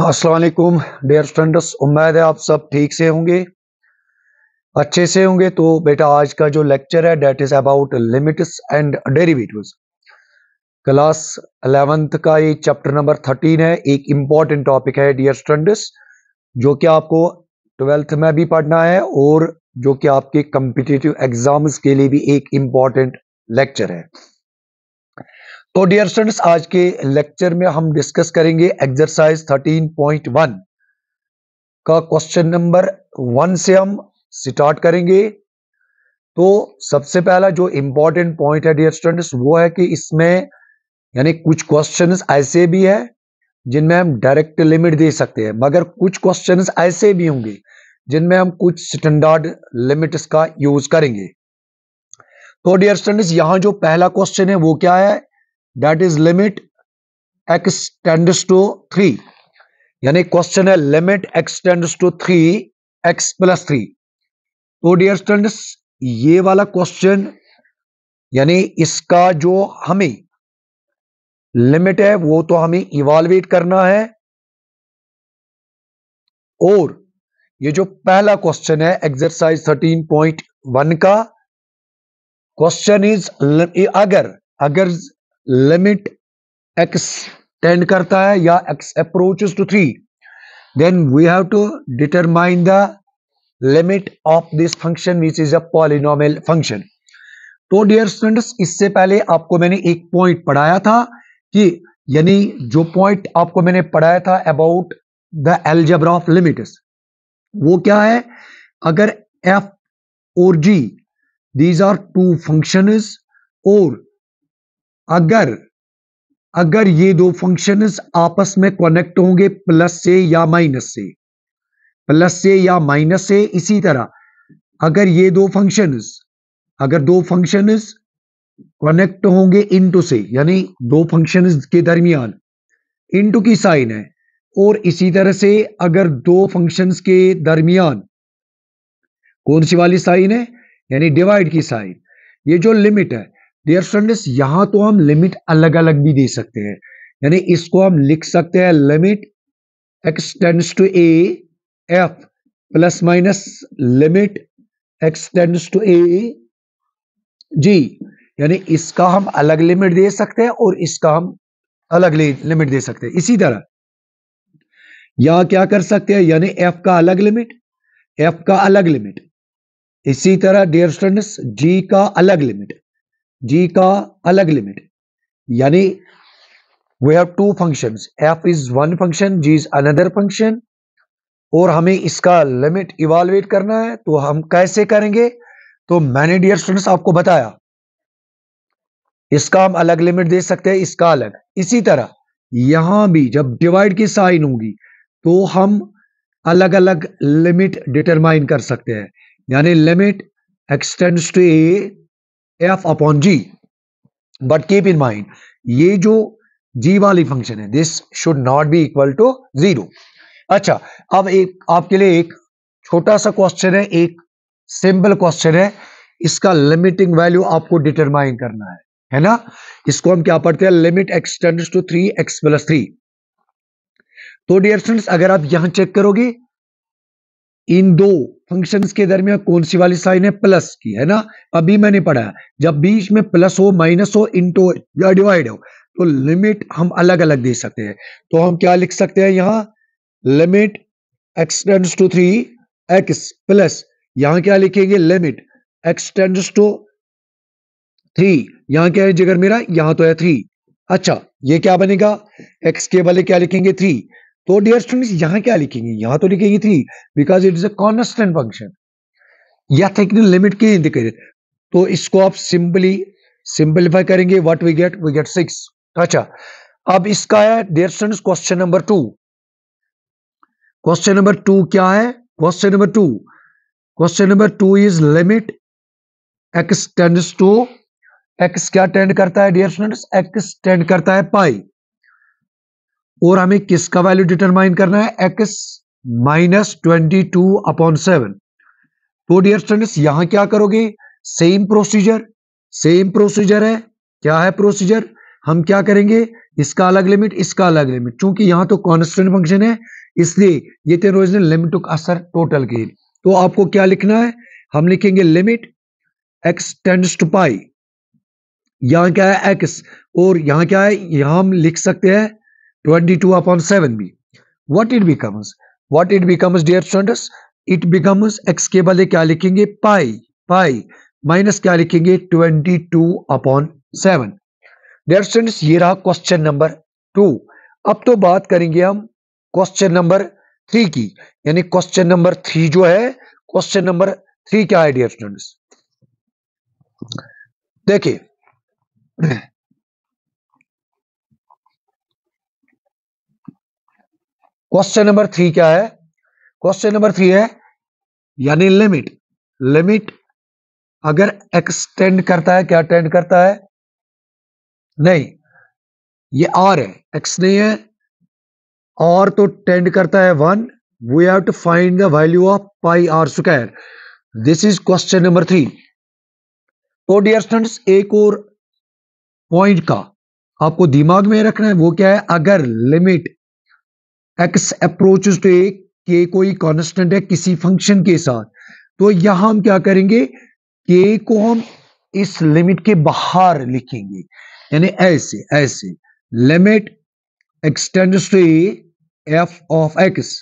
असलकुम dear students उम्मीद है आप सब ठीक से होंगे अच्छे से होंगे तो बेटा आज का जो लेक्चर है that is about limits and derivatives class eleventh का ये चैप्टर नंबर थर्टीन है एक इम्पॉर्टेंट टॉपिक है डियर स्टूडेंट्स जो कि आपको ट्वेल्थ में भी पढ़ना है और जो कि आपके कम्पिटेटिव एग्जाम्स के लिए भी एक इम्पॉर्टेंट लेक्चर है तो डियर स्टूडेंट्स आज के लेक्चर में हम डिस्कस करेंगे एक्सरसाइज 13.1 का क्वेश्चन नंबर वन से हम स्टार्ट करेंगे तो सबसे पहला जो इंपॉर्टेंट पॉइंट है डियर स्टूडेंट्स वो है कि इसमें यानी कुछ क्वेश्चंस ऐसे भी है जिनमें हम डायरेक्ट लिमिट दे सकते हैं मगर कुछ क्वेश्चंस ऐसे भी होंगे जिनमें हम कुछ स्टैंडर्ड लिमिट्स का यूज करेंगे तो डियर स्टूडेंट्स यहां जो पहला क्वेश्चन है वो क्या है that is limit x tends to three यानी क्वेश्चन है limit x tends to three x plus three तो डियर स्टूडेंट्स ये वाला क्वेश्चन यानी इसका जो हमें लिमिट है वो तो हमें इवालुएट करना है और ये जो पहला क्वेश्चन है एक्सरसाइज थर्टीन पॉइंट वन का क्वेश्चन इज अगर अगर लिमिट टेंड करता है या x approaches to three then we have to determine the limit of this function which is a polynomial function तो डियर स्टूडेंट्स इससे पहले आपको मैंने एक पॉइंट पढ़ाया था कि यानी जो पॉइंट आपको मैंने पढ़ाया था about the algebra of limits वो क्या है अगर एफ और g these are two function और अगर अगर ये दो फंक्शन आपस में कनेक्ट होंगे प्लस से या माइनस से प्लस से या माइनस से इसी तरह अगर ये दो फंक्शन अगर दो फंक्शन कनेक्ट होंगे इनटू से यानी दो फंक्शन के दरमियान इनटू की साइन है और इसी तरह से अगर दो फंक्शन के दरमियान कौन सी वाली साइन है यानी डिवाइड की साइन ये जो लिमिट है डियर फ्रेंड्स यहां तो हम लिमिट अलग अलग भी दे सकते हैं यानी इसको हम लिख सकते हैं limit x tends to a f plus minus limit x tends to a g यानी इसका हम अलग लिमिट दे सकते हैं और इसका हम अलग लिमिट दे सकते हैं इसी तरह यहां क्या कर सकते हैं यानी एफ का अलग लिमिट एफ का अलग लिमिट इसी तरह डियर स्टूडेंट्स जी का अलग लिमिट जी का अलग लिमिट यानी we have two function f is one function g is another function और हमें इसका लिमिट इवालुएट करना है तो हम कैसे करेंगे तो मैंने डियर स्टूडेंट्स आपको बताया इसका हम अलग लिमिट दे सकते हैं इसका अलग इसी तरह यहां भी जब डिवाइड की साइन होगी तो हम अलग अलग लिमिट डिटरमाइन कर सकते हैं यानी limit x tends to a f upon g but keep in mind ये जो जी वाली फंक्शन है this should not be equal to zero अच्छा अब एक आपके लिए एक छोटा सा क्वेश्चन है एक सिंपल क्वेश्चन है इसका लिमिटिंग वैल्यू आपको डिटरमाइन करना है है ना इसको हम क्या पढ़ते हैं limit x tends to three x plus three तो डियर फ्रेंड्स अगर आप यहां चेक करोगे इन दो फंक्शंस के दरमियान कौन सी वाली साइन है प्लस की है ना अभी मैंने पढ़ा जब बीच में प्लस हो माइनस हो इंटू या डिवाइड हो तो लिमिट हम अलग अलग दे सकते हैं तो हम क्या लिख सकते हैं यहां limit x tends to three x plus यहां क्या लिखेंगे limit x tends to three यहां क्या है जिगर मेरा यहां तो है थ्री अच्छा ये क्या बनेगा एक्स के वाले क्या लिखेंगे थ्री तो डियर स्टूडेंट्स यहां क्या लिखेंगे यहां तो लिखेंगे three because it is constant function या थे लिमिट के इंडिकेट तो इसको आप सिंपली सिंपलीफाई करेंगे what we get we get six अच्छा अब इसका है dear students question number two question number two क्या है question number two question number two is limit x tends to x क्या टेंड करता है डियर स्टूडेंट्स एक्स टेंड करता है पाई और हमें किसका वैल्यू डिटरमाइन करना है x minus twenty two upon seven तो डियर स्टूडेंट्स यहां क्या करोगे सेम प्रोसीजर सेम प्रोसीजर है क्या है प्रोसीजर हम क्या करेंगे इसका अलग लिमिट इसका अलग लिमिट चूंकि यहां तो कॉन्स्टेंट फंक्शन है इसलिए ये तेन ओरिजिनल लिमिट असर टोटल के तो आपको क्या लिखना है हम लिखेंगे limit x tends to pi यहां क्या है एक्स और यहां क्या है यहां हम लिख सकते हैं 22 upon 7b. What it becomes? What it becomes, dear students? It becomes x के बदले क्या लिखेंगे पाई पाई माइनस क्या लिखेंगे 22 अपॉन 7. डियर स्टूडेंट्स ये रहा क्वेश्चन नंबर टू अब तो बात करेंगे हम क्वेश्चन नंबर थ्री की यानी क्वेश्चन नंबर थ्री जो है क्वेश्चन नंबर थ्री क्या है डियर स्टूडेंट्स देखिए क्वेश्चन नंबर थ्री क्या है क्वेश्चन नंबर थ्री है यानी लिमिट लिमिट अगर एक्सटेंड करता है क्या टेंड करता है नहीं ये आर है एक्स नहीं है और तो टेंड करता है one we have to find the value of pi r square this is question number three तो डियर स्टूडेंट्स एक और पॉइंट का आपको दिमाग में रखना है वो क्या है अगर limit x approach to a के कोई कांस्टेंट है किसी फंक्शन के साथ तो यहां हम क्या करेंगे के को हम इस लिमिट के बाहर लिखेंगे यानी ऐसे ऐसे limit x tends to a f of x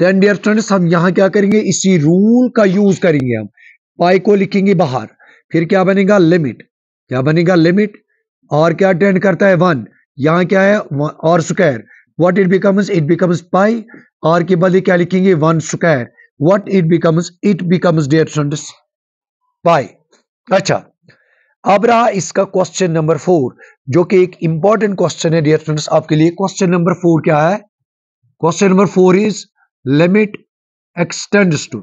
then dear students हम यहां क्या करेंगे इसी रूल का यूज करेंगे हम पाई को लिखेंगे बाहर फिर क्या बनेगा लिमिट क्या बनेगा लिमिट और क्या टेंड करता है वन यहां क्या है और square what it becomes it becomes pi r के बाद क्या लिखेंगे one square what it becomes it becomes dear friends pi अच्छा अब रहा इसका क्वेश्चन नंबर फोर जो कि एक इंपॉर्टेंट क्वेश्चन है डियर फ्रेंड्स आपके लिए क्वेश्चन नंबर फोर क्या है question number four is limit x tends to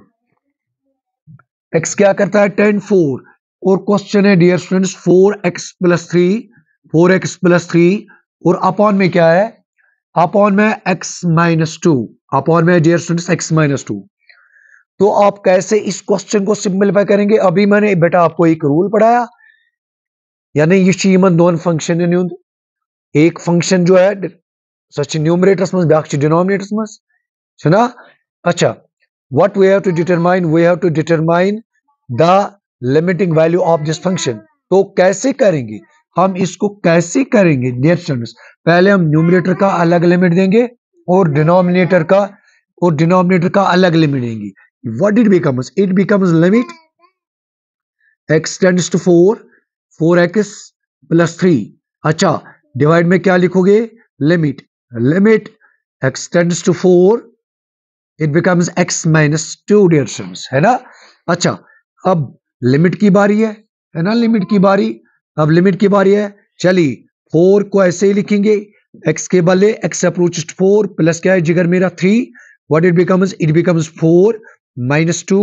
x क्या करता है टेन फोर और क्वेश्चन है dear students four x plus three four x plus three और अपॉन में क्या है अपॉन में x माइनस टू अपॉन में dear student x minus two तो आप कैसे इस क्वेश्चन को सिंपलीफाई करेंगे अभी मैंने बेटा आपको एक रूल पढ़ाया यानी ये चीमन दोन फंक्शन हुंद एक फंक्शन जो है सह न्यूमरेटर्स मज बे डिनोमिनेटर्स में है ना अच्छा what we have to determine we have to determine the limiting value of this function तो कैसे करेंगे हम इसको कैसे करेंगे डियर स्टूडेंट्स पहले हम न्यूमिनेटर का अलग लिमिट देंगे और डिनोमिनेटर का और डिनोमिनेटर का अलग लिमिट देंगे what it becomes it becomes limit x tends to four four x plus three अच्छा डिवाइड में क्या लिखोगे limit limit x tends to four it becomes x minus two dear students है ना अच्छा अब लिमिट की बारी है है ना लिमिट की बारी अब लिमिट की बारी है चलिए फोर को ऐसे ही लिखेंगे एक्स के बल एक्स अप्रोच फोर प्लस क्या है जिगर मेरा three what it becomes it becomes four minus two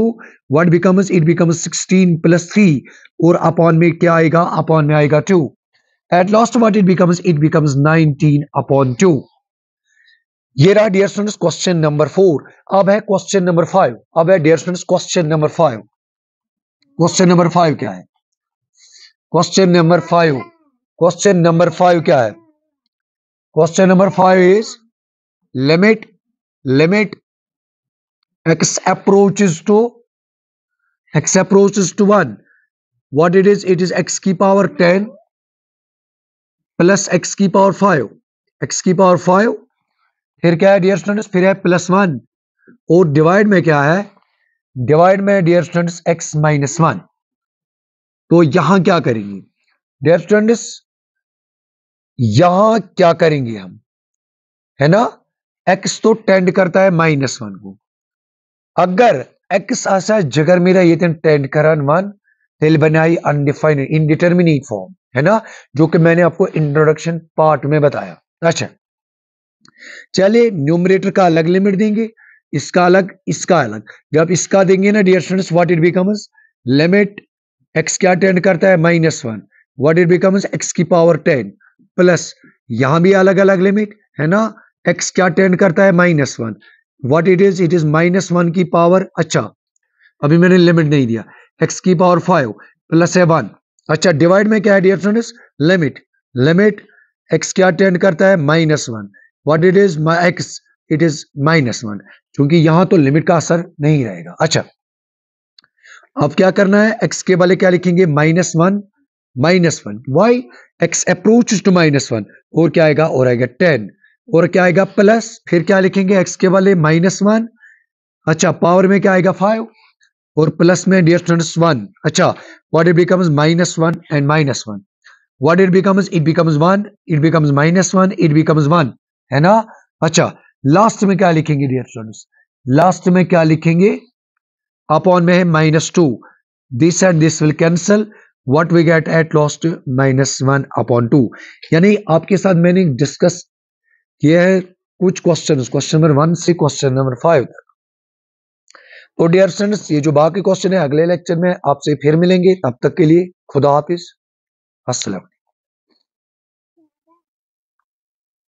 what becomes it becomes sixteen plus three और अपॉन में क्या आएगा अपॉन में आएगा two at last what it becomes it becomes nineteen upon two ये रहा dear students question number four अब है क्वेश्चन नंबर फाइव अब है dear students question number five question number five क्या है question number five question number five क्या है question number five is limit limit x approaches to x approaches to one what it is it is x की power ten plus x की power five x की power five फिर क्या है dear students फिर है प्लस वन और divide में क्या है डिवाइड में dear students x minus one तो यहां क्या करेंगे डेयर स्टूडेंट्स यहां क्या करेंगे हम है ना एक्स तो टेंड करता है माइनस वन को अगर एक्स आसा जगर मेरा ये टेंड करन वन दिल बनाई अनडिफाइंड इनडिटर्मिनेट फॉर्म है ना जो कि मैंने आपको इंट्रोडक्शन पार्ट में बताया अच्छा चले न्यूमरेटर का अलग लिमिट देंगे इसका अलग इसका अलग जब इसका देंगे ना dear students what it becomes limit x क्या टेंड करता है minus one what it becomes x की पावर टेन प्लस यहां भी अलग अलग लिमिट है ना एक्स क्या टेन करता है minus one what it is it is minus one की पावर अच्छा अभी मैंने लिमिट नहीं दिया एक्स की पावर फाइव प्लस है वन अच्छा डिवाइड में क्या है dear friends limit limit x क्या टेन करता है minus one what it is x it is minus one क्योंकि यहां तो लिमिट का असर नहीं रहेगा अच्छा अब क्या करना है एक्स के वाले क्या लिखेंगे minus one minus one y x approach to minus one और क्या आएगा और आएगा टेन और क्या आएगा प्लस फिर क्या लिखेंगे एक्स के वाले माइनस वन अच्छा पावर में क्या आएगा फाइव और प्लस में डियर स्टूडेंट्स वन अच्छा what it becomes minus one and minus one what it becomes it becomes one it becomes minus one it becomes one है ना अच्छा लास्ट में क्या लिखेंगे डियर स्टूडेंट्स लास्ट में क्या लिखेंगे अपॉन में है minus two this and this will cancel what we get at last minus one upon two यानी आपके साथ मैंने डिस्कस किया है कुछ क्वेश्चन क्वेश्चन नंबर वन से क्वेश्चन नंबर फाइव तक तो डियर फ्रेंड्स ये जो बाकी क्वेश्चन है अगले लेक्चर में आपसे फिर मिलेंगे तब तक के लिए खुदा हाफिज असलम